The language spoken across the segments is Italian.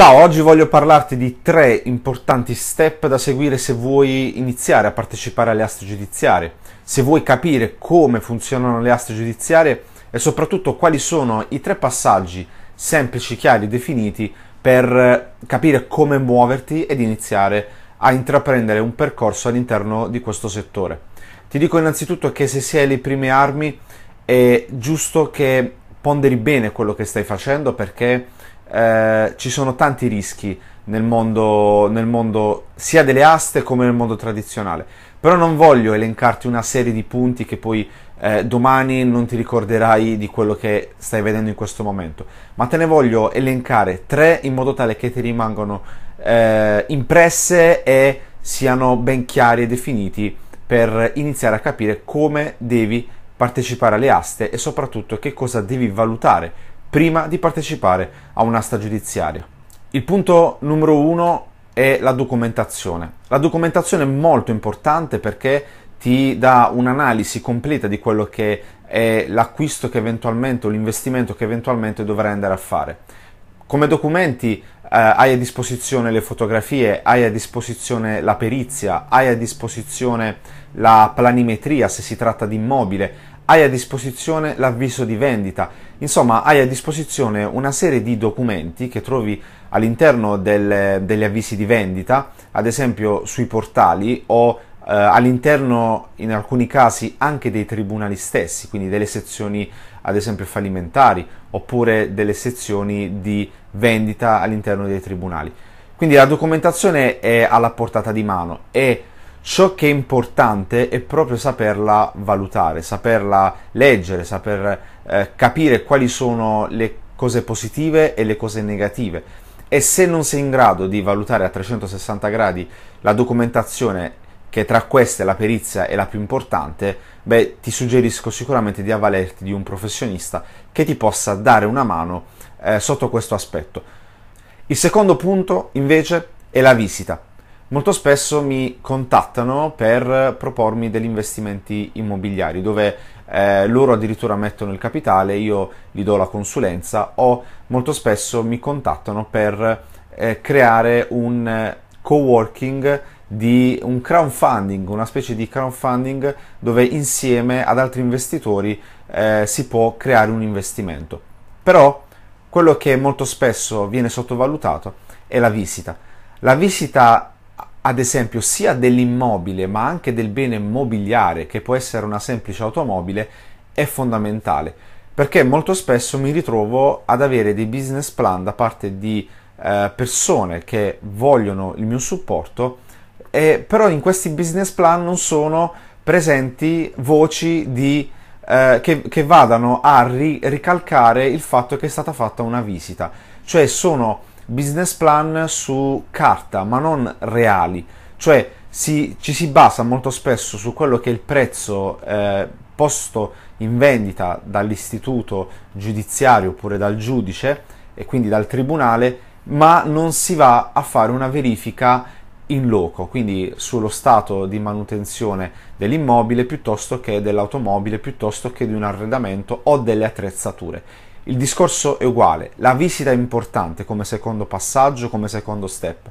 Ciao, oggi voglio parlarti di tre importanti step da seguire se vuoi iniziare a partecipare alle aste giudiziarie, se vuoi capire come funzionano le aste giudiziarie e soprattutto quali sono i tre passaggi semplici, chiari, definiti per capire come muoverti ed iniziare a intraprendere un percorso all'interno di questo settore. Ti dico innanzitutto che se sei alle prime armi è giusto che ponderi bene quello che stai facendo perché eh, ci sono tanti rischi nel mondo, nel mondo sia delle aste come nel mondo tradizionale. Però non voglio elencarti una serie di punti che poi eh, domani non ti ricorderai di quello che stai vedendo in questo momento, ma te ne voglio elencare tre in modo tale che ti rimangano eh, impresse e siano ben chiari e definiti per iniziare a capire come devi partecipare alle aste e soprattutto che cosa devi valutare prima di partecipare a un'asta giudiziaria. Il punto numero uno è la documentazione. La documentazione è molto importante perché ti dà un'analisi completa di quello che è l'acquisto che eventualmente o l'investimento che eventualmente dovrai andare a fare. Come documenti eh, hai a disposizione le fotografie, hai a disposizione la perizia, hai a disposizione la planimetria se si tratta di immobile, hai a disposizione l'avviso di vendita, insomma hai a disposizione una serie di documenti che trovi all'interno del, degli avvisi di vendita, ad esempio sui portali o eh, all'interno in alcuni casi anche dei tribunali stessi, quindi delle sezioni ad esempio fallimentari oppure delle sezioni di vendita all'interno dei tribunali. Quindi la documentazione è alla portata di mano e Ciò che è importante è proprio saperla valutare, saperla leggere, saper eh, capire quali sono le cose positive e le cose negative. E se non sei in grado di valutare a 360 gradi la documentazione, che tra queste la perizia è la più importante, beh, ti suggerisco sicuramente di avvalerti di un professionista che ti possa dare una mano eh, sotto questo aspetto. Il secondo punto, invece, è la visita molto spesso mi contattano per propormi degli investimenti immobiliari dove eh, loro addirittura mettono il capitale, io gli do la consulenza o molto spesso mi contattano per eh, creare un eh, co-working di un crowdfunding, una specie di crowdfunding dove insieme ad altri investitori eh, si può creare un investimento. Però quello che molto spesso viene sottovalutato è la visita. La visita ad esempio sia dell'immobile ma anche del bene mobiliare che può essere una semplice automobile è fondamentale perché molto spesso mi ritrovo ad avere dei business plan da parte di eh, persone che vogliono il mio supporto e, però in questi business plan non sono presenti voci di, eh, che, che, vadano a ri, ricalcare il fatto che è stata fatta una visita cioè sono business plan su carta, ma non reali. Cioè si, ci si basa molto spesso su quello che è il prezzo eh, posto in vendita dall'istituto giudiziario oppure dal giudice e quindi dal tribunale, ma non si va a fare una verifica in loco, quindi sullo stato di manutenzione dell'immobile piuttosto che dell'automobile, piuttosto che di un arredamento o delle attrezzature. Il discorso è uguale, la visita è importante come secondo passaggio, come secondo step.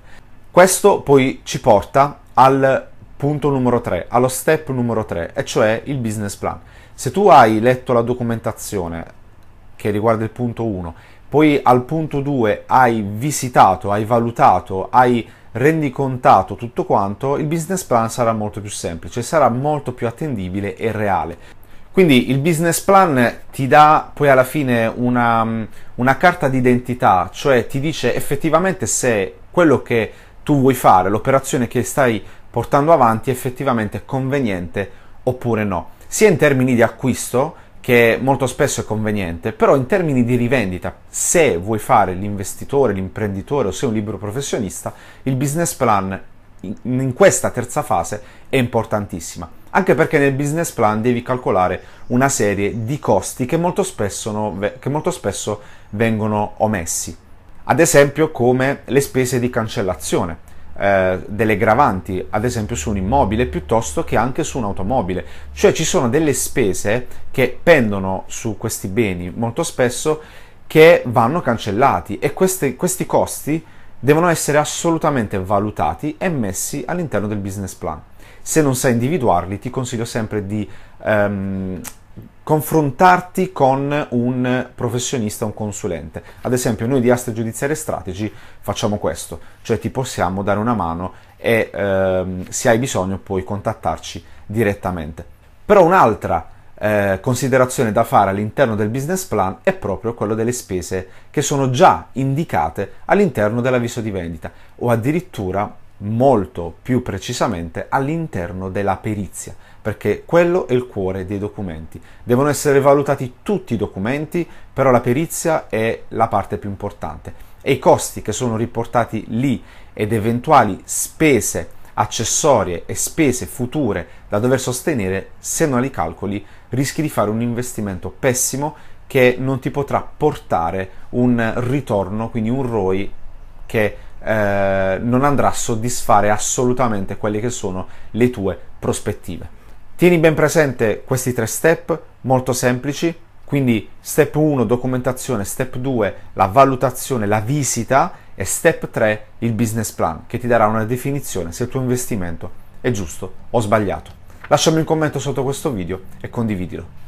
Questo poi ci porta al punto numero 3, allo step numero 3, e cioè il business plan. Se tu hai letto la documentazione che riguarda il punto 1, poi al punto 2 hai visitato, hai valutato, hai rendicontato tutto quanto, il business plan sarà molto più semplice, sarà molto più attendibile e reale. Quindi il business plan ti dà poi alla fine una, una carta d'identità, cioè ti dice effettivamente se quello che tu vuoi fare, l'operazione che stai portando avanti effettivamente è conveniente oppure no, sia in termini di acquisto che molto spesso è conveniente, però in termini di rivendita, se vuoi fare l'investitore, l'imprenditore o sei un libero professionista, il business plan in questa terza fase è importantissima anche perché nel business plan devi calcolare una serie di costi che molto spesso, no, che molto spesso vengono omessi, ad esempio come le spese di cancellazione eh, delle gravanti, ad esempio su un immobile piuttosto che anche su un'automobile, cioè ci sono delle spese che pendono su questi beni molto spesso che vanno cancellati e questi, questi costi devono essere assolutamente valutati e messi all'interno del business plan se non sai individuarli, ti consiglio sempre di ehm, confrontarti con un professionista, un consulente. Ad esempio, noi di Aste Giudiziaria Strategy facciamo questo, cioè ti possiamo dare una mano e ehm, se hai bisogno puoi contattarci direttamente. Però un'altra eh, considerazione da fare all'interno del business plan è proprio quella delle spese che sono già indicate all'interno dell'avviso di vendita o addirittura molto più precisamente all'interno della perizia, perché quello è il cuore dei documenti. Devono essere valutati tutti i documenti, però la perizia è la parte più importante e i costi che sono riportati lì ed eventuali spese accessorie e spese future da dover sostenere, se non li calcoli, rischi di fare un investimento pessimo che non ti potrà portare un ritorno, quindi un ROI che eh, non andrà a soddisfare assolutamente quelle che sono le tue prospettive. Tieni ben presente questi tre step molto semplici, quindi step 1 documentazione, step 2 la valutazione, la visita e step 3 il business plan che ti darà una definizione se il tuo investimento è giusto o sbagliato. Lasciami un commento sotto questo video e condividilo.